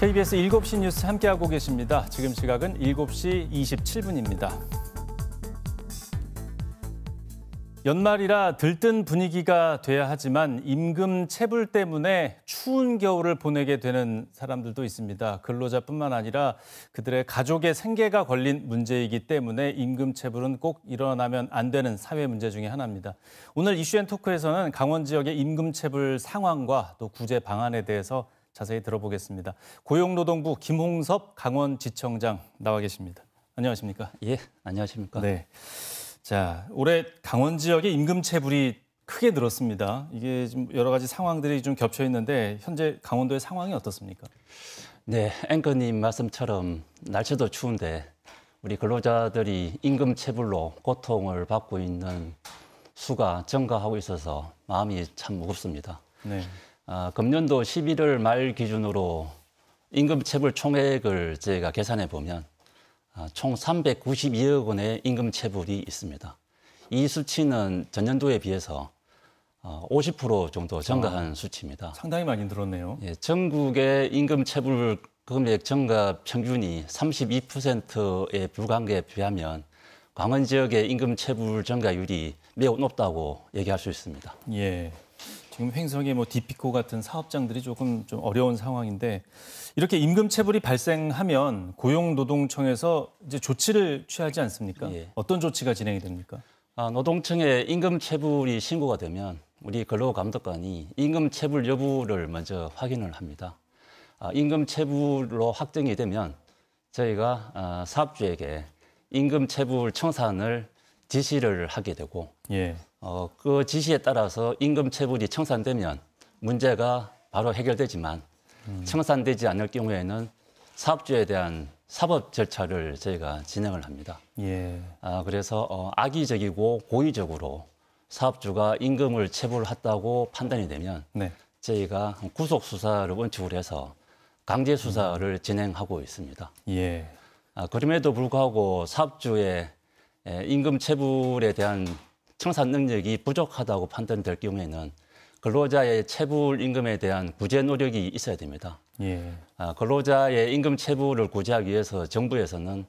KBS 7시 뉴스 함께하고 계십니다. 지금 시각은 7시 27분입니다. 연말이라 들뜬 분위기가 돼야 하지만 임금 체불 때문에 추운 겨울을 보내게 되는 사람들도 있습니다. 근로자뿐만 아니라 그들의 가족의 생계가 걸린 문제이기 때문에 임금 체불은 꼭 일어나면 안 되는 사회 문제 중의 하나입니다. 오늘 이슈앤토크에서는 강원 지역의 임금 체불 상황과 또 구제 방안에 대해서 자세히 들어보겠습니다. 고용노동부 김홍섭 강원지청장 나와 계십니다. 안녕하십니까? 예, 안녕하십니까? 네. 자, 올해 강원 지역의 임금 체불이 크게 늘었습니다. 이게 지금 여러 가지 상황들이 좀 겹쳐 있는데 현재 강원도의 상황이 어떻습니까? 네, 앵커님 말씀처럼 날씨도 추운데 우리 근로자들이 임금 체불로 고통을 받고 있는 수가 증가하고 있어서 마음이 참 무겁습니다. 네. 아, 금년도 11월 말 기준으로 임금체불 총액을 제가 계산해 보면 아, 총 392억 원의 임금체불이 있습니다. 이 수치는 전년도에 비해서 50% 어, 정도 아, 증가한 아, 수치입니다. 상당히 많이 늘었네요. 예, 전국의 임금체불 금액 증가 평균이 32%에 불과한 게 비하면 광원 지역의 임금체불 증가율이 매우 높다고 얘기할 수 있습니다. 예. 지금 횡성의 뭐 디피코 같은 사업장들이 조금 좀 어려운 상황인데 이렇게 임금 체불이 발생하면 고용노동청에서 이제 조치를 취하지 않습니까? 예. 어떤 조치가 진행이 됩니까? 아, 노동청에 임금 체불이 신고가 되면 우리 근로감독관이 임금 체불 여부를 먼저 확인을 합니다. 아, 임금 체불로 확정이 되면 저희가 아, 사업주에게 임금 체불 청산을 지시를 하게 되고 예. 어, 그 지시에 따라서 임금 체불이 청산되면 문제가 바로 해결되지만 음. 청산되지 않을 경우에는 사업주에 대한 사법 절차를 저희가 진행을 합니다. 예. 아, 그래서 어, 악의적이고 고의적으로 사업주가 임금을 체불했다고 판단이 되면 네. 저희가 구속 수사를 원칙으로 해서 강제 수사를 음. 진행하고 있습니다. 예. 아, 그럼에도 불구하고 사업주의 임금 체불에 대한 청산 능력이 부족하다고 판단될 경우에는 근로자의 체불 임금에 대한 구제 노력이 있어야 됩니다. 예. 아, 근로자의 임금 체불을 구제하기 위해서 정부에서는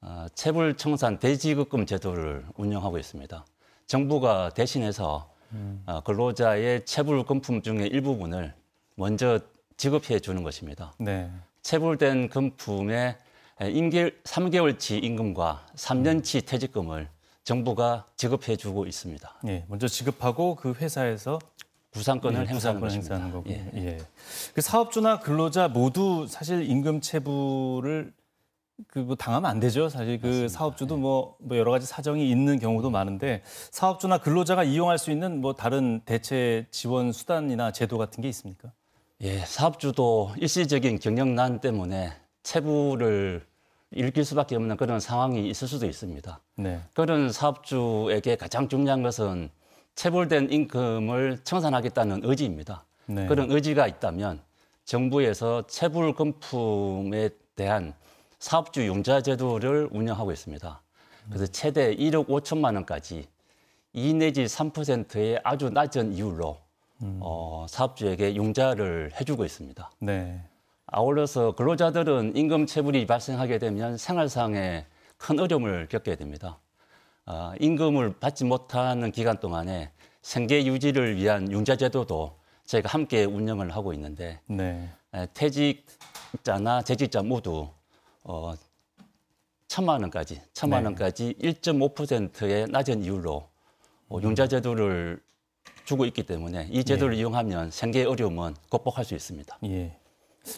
아, 체불 청산 대지급금 제도를 운영하고 있습니다. 정부가 대신해서 음. 아, 근로자의 체불 금품 중의 일부분을 먼저 지급해 주는 것입니다. 네. 체불된 금품의 임계 3개월치 임금과 3년치 음. 퇴직금을 정부가 지급해주고 있습니다. 예, 먼저 지급하고 그 회사에서 구상권을 예, 행사하는, 구상권 행사하는 거고. 예. 예. 그 사업주나 근로자 모두 사실 임금 체불을 그 뭐 당하면 안 되죠. 사실 그 맞습니다. 사업주도 예. 뭐, 뭐 여러 가지 사정이 있는 경우도 많은데 사업주나 근로자가 이용할 수 있는 뭐 다른 대체 지원 수단이나 제도 같은 게 있습니까? 예, 사업주도 일시적인 경영난 때문에 체불을 읽힐 수밖에 없는 그런 상황이 있을 수도 있습니다. 네. 그런 사업주에게 가장 중요한 것은 체불된 임금을 청산하겠다는 의지입니다. 네. 그런 의지가 있다면 정부에서 체불 금품에 대한 사업주 융자 제도를 운영하고 있습니다. 그래서 최대 1억 5천만 원까지 2 내지 3%의 아주 낮은 이율로 음. 어, 사업주에게 융자를 해주고 있습니다. 네. 아울러서 근로자들은 임금 체불이 발생하게 되면 생활상에 큰 어려움을 겪게 됩니다. 아, 임금을 받지 못하는 기간 동안에 생계 유지를 위한 융자제도도 저희가 함께 운영을 하고 있는데 네. 퇴직자나 재직자 모두 어, 천만 원까지, 천만 네. 원까지 1.5%의 낮은 이율로 어, 음. 융자제도를 주고 있기 때문에 이 제도를 예. 이용하면 생계 어려움은 극복할 수 있습니다. 예.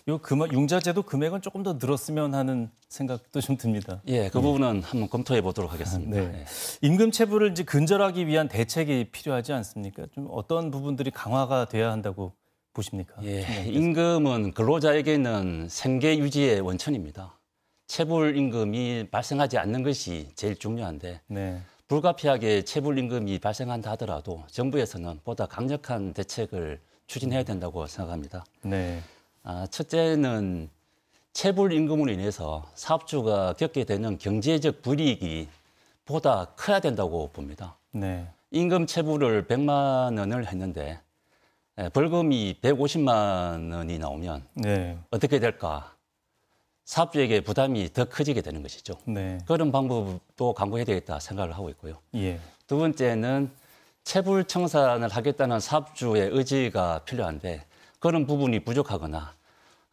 요 금액, 융자제도 금액은 조금 더 늘었으면 하는 생각도 좀 듭니다. 예, 그 예. 부분은 한번 검토해 보도록 하겠습니다. 아, 네. 예. 임금 체불을 이제 근절하기 위한 대책이 필요하지 않습니까? 좀 어떤 부분들이 강화가 돼야 한다고 보십니까? 예, 임금은 근로자에게는 생계 유지의 원천입니다. 체불 임금이 발생하지 않는 것이 제일 중요한데 네. 불가피하게 체불 임금이 발생한다 하더라도 정부에서는 보다 강력한 대책을 추진해야 된다고 생각합니다. 네. 아, 첫째는 체불 임금으로 인해서 사업주가 겪게 되는 경제적 불이익이 보다 커야 된다고 봅니다. 네. 임금 체불을 100만 원을 했는데 예, 벌금이 150만 원이 나오면 네. 어떻게 될까? 사업주에게 부담이 더 커지게 되는 것이죠. 네. 그런 방법도 강구해야 되겠다 생각을 하고 있고요. 예. 두 번째는 체불 청산을 하겠다는 사업주의 의지가 필요한데 그런 부분이 부족하거나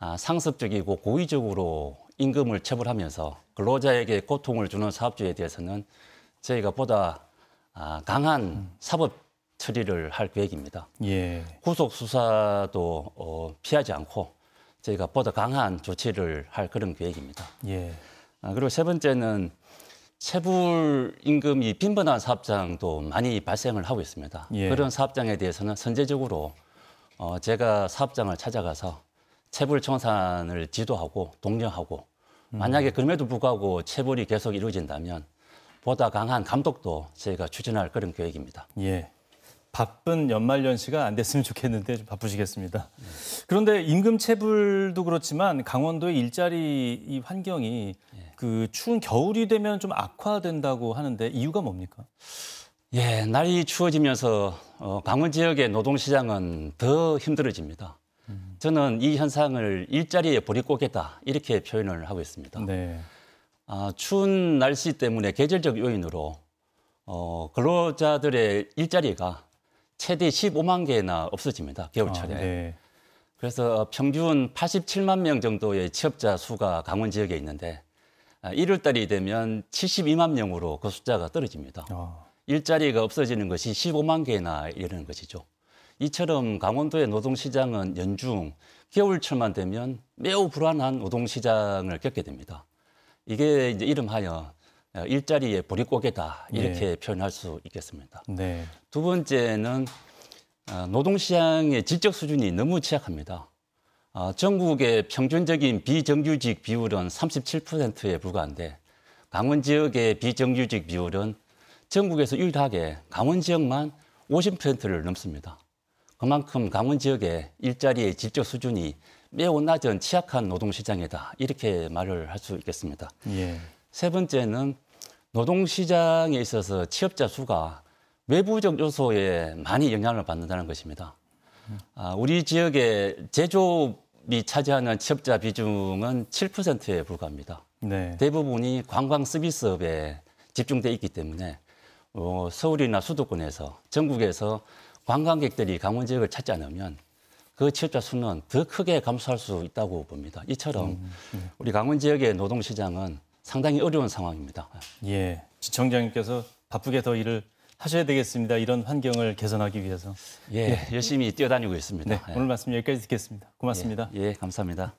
아, 상습적이고 고의적으로 임금을 체불하면서 근로자에게 고통을 주는 사업주에 대해서는 저희가 보다 아, 강한 음. 사법 처리를 할 계획입니다. 예. 후속 수사도 어, 피하지 않고 저희가 보다 강한 조치를 할 그런 계획입니다. 예. 아, 그리고 세 번째는 체불 임금이 빈번한 사업장도 많이 발생을 하고 있습니다. 예. 그런 사업장에 대해서는 선제적으로 어, 제가 사업장을 찾아가서 체불 청산을 지도하고 독려하고 음. 만약에 그럼에도 불구하고 체불이 계속 이루어진다면 보다 강한 감독도 저희가 추진할 그런 계획입니다. 예. 바쁜 연말 연시가 안 됐으면 좋겠는데 좀 바쁘시겠습니다. 그런데 임금 체불도 그렇지만 강원도의 일자리 이 환경이 예. 그 추운 겨울이 되면 좀 악화된다고 하는데 이유가 뭡니까? 예, 날이 추워지면서 어, 강원 지역의 노동 시장은 더 힘들어집니다. 저는 이 현상을 일자리에 버리고겠다 이렇게 표현을 하고 있습니다. 네. 아, 추운 날씨 때문에 계절적 요인으로 어, 근로자들의 일자리가 최대 15만 개나 없어집니다. 겨울철에. 아, 네. 그래서 평균 87만 명 정도의 취업자 수가 강원 지역에 있는데 1월 아, 달이 되면 72만 명으로 그 숫자가 떨어집니다. 아. 일자리가 없어지는 것이 15만 개나 이르는 것이죠. 이처럼 강원도의 노동시장은 연중, 겨울철만 되면 매우 불안한 노동시장을 겪게 됩니다. 이게 이제 이름하여 어, 일자리의 보릿고개다 이렇게 네. 표현할 수 있겠습니다. 네. 두 번째는 어, 노동시장의 질적 수준이 너무 취약합니다. 어, 전국의 평균적인 비정규직 비율은 37%에 불과한데 강원 지역의 비정규직 비율은 전국에서 유일하게 강원 지역만 50%를 넘습니다. 그만큼 강원 지역의 일자리의 질적 수준이 매우 낮은 취약한 노동 시장이다. 이렇게 말을 할 수 있겠습니다. 예. 세 번째는 노동 시장에 있어서 취업자 수가 외부적 요소에 많이 영향을 받는다는 것입니다. 아, 우리 지역의 제조업이 차지하는 취업자 비중은 7%에 불과합니다. 네. 대부분이 관광 서비스업에 집중돼 있기 때문에 어, 서울이나 수도권에서 전국에서 관광객들이 강원 지역을 찾지 않으면 그 취업자 수는 더 크게 감소할 수 있다고 봅니다. 이처럼 음, 음. 우리 강원 지역의 노동 시장은 상당히 어려운 상황입니다. 예, 지청장님께서 바쁘게 더 일을 하셔야 되겠습니다. 이런 환경을 개선하기 위해서. 예, 예. 열심히 뛰어다니고 있습니다. 네, 예. 오늘 말씀 여기까지 듣겠습니다. 고맙습니다. 예, 예 감사합니다.